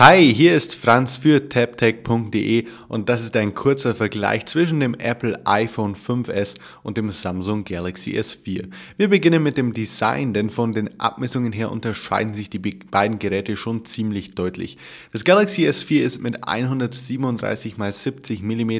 Hi, hier ist Franz für taptech.de und das ist ein kurzer Vergleich zwischen dem Apple iPhone 5S und dem Samsung Galaxy S4. Wir beginnen mit dem Design, denn von den Abmessungen her unterscheiden sich die beiden Geräte schon ziemlich deutlich. Das Galaxy S4 ist mit 137 x 70 mm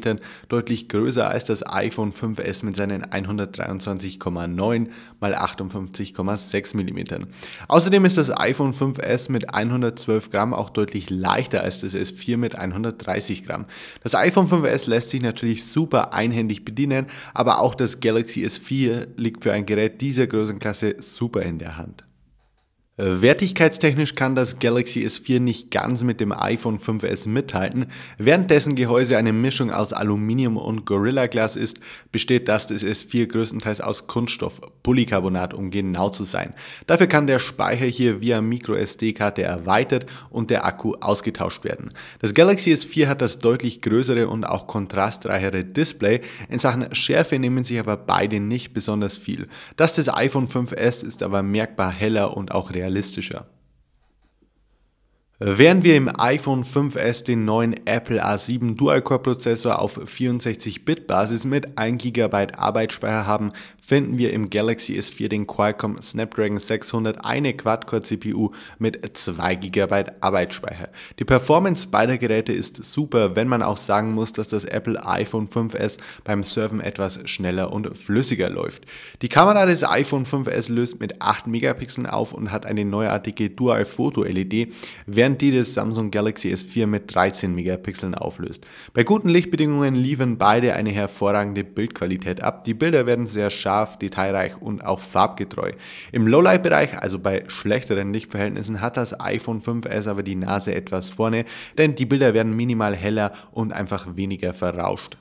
deutlich größer als das iPhone 5S mit seinen 123,9 x 58,6 mm. Außerdem ist das iPhone 5S mit 112 Gramm auch deutlich deutlich leichter als das S4 mit 130 Gramm. Das iPhone 5S lässt sich natürlich super einhändig bedienen, aber auch das Galaxy S4 liegt für ein Gerät dieser Größenklasse super in der Hand. Äh, wertigkeitstechnisch kann das Galaxy S4 nicht ganz mit dem iPhone 5S mithalten. Während dessen Gehäuse eine Mischung aus Aluminium und Gorilla Glas ist, besteht das des S4 größtenteils aus Kunststoff, Polycarbonat um genau zu sein. Dafür kann der Speicher hier via MicroSD-Karte erweitert und der Akku ausgetauscht werden. Das Galaxy S4 hat das deutlich größere und auch kontrastreichere Display. In Sachen Schärfe nehmen sich aber beide nicht besonders viel. Das des iPhone 5S ist aber merkbar heller und auch realistischer realistischer. Während wir im iPhone 5S den neuen Apple A7 Dual-Core-Prozessor auf 64-Bit-Basis mit 1 GB Arbeitsspeicher haben, finden wir im Galaxy S4 den Qualcomm Snapdragon 600 eine Quad-Core-CPU mit 2 GB Arbeitsspeicher. Die Performance beider Geräte ist super, wenn man auch sagen muss, dass das Apple iPhone 5S beim Surfen etwas schneller und flüssiger läuft. Die Kamera des iPhone 5S löst mit 8 Megapixeln auf und hat eine neuartige Dual-Foto-LED, während die des Samsung Galaxy S4 mit 13 Megapixeln auflöst. Bei guten Lichtbedingungen liefern beide eine hervorragende Bildqualität ab. Die Bilder werden sehr scharf, detailreich und auch farbgetreu. Im Lowlight-Bereich, also bei schlechteren Lichtverhältnissen, hat das iPhone 5S aber die Nase etwas vorne, denn die Bilder werden minimal heller und einfach weniger verrauscht.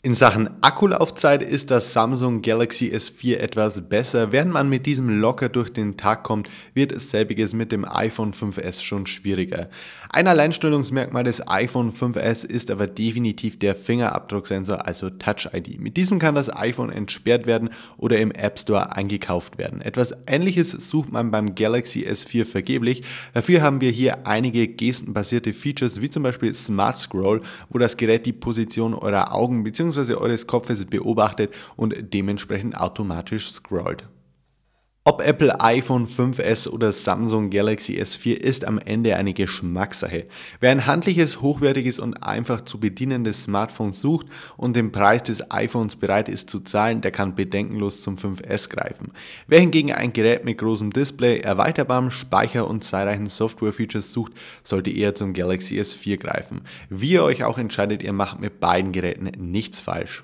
In Sachen Akkulaufzeit ist das Samsung Galaxy S4 etwas besser. Während man mit diesem locker durch den Tag kommt, wird es selbiges mit dem iPhone 5S schon schwieriger. Ein Alleinstellungsmerkmal des iPhone 5S ist aber definitiv der Fingerabdrucksensor, also Touch ID. Mit diesem kann das iPhone entsperrt werden oder im App Store eingekauft werden. Etwas ähnliches sucht man beim Galaxy S4 vergeblich. Dafür haben wir hier einige gestenbasierte Features, wie zum Beispiel Smart Scroll, wo das Gerät die Position eurer Augen bzw bzw. eures Kopfes beobachtet und dementsprechend automatisch scrollt. Ob Apple iPhone 5S oder Samsung Galaxy S4 ist am Ende eine Geschmackssache. Wer ein handliches, hochwertiges und einfach zu bedienendes Smartphone sucht und den Preis des iPhones bereit ist zu zahlen, der kann bedenkenlos zum 5S greifen. Wer hingegen ein Gerät mit großem Display, erweiterbarem Speicher und zahlreichen Software-Features sucht, sollte eher zum Galaxy S4 greifen. Wie ihr euch auch entscheidet, ihr macht mit beiden Geräten nichts falsch.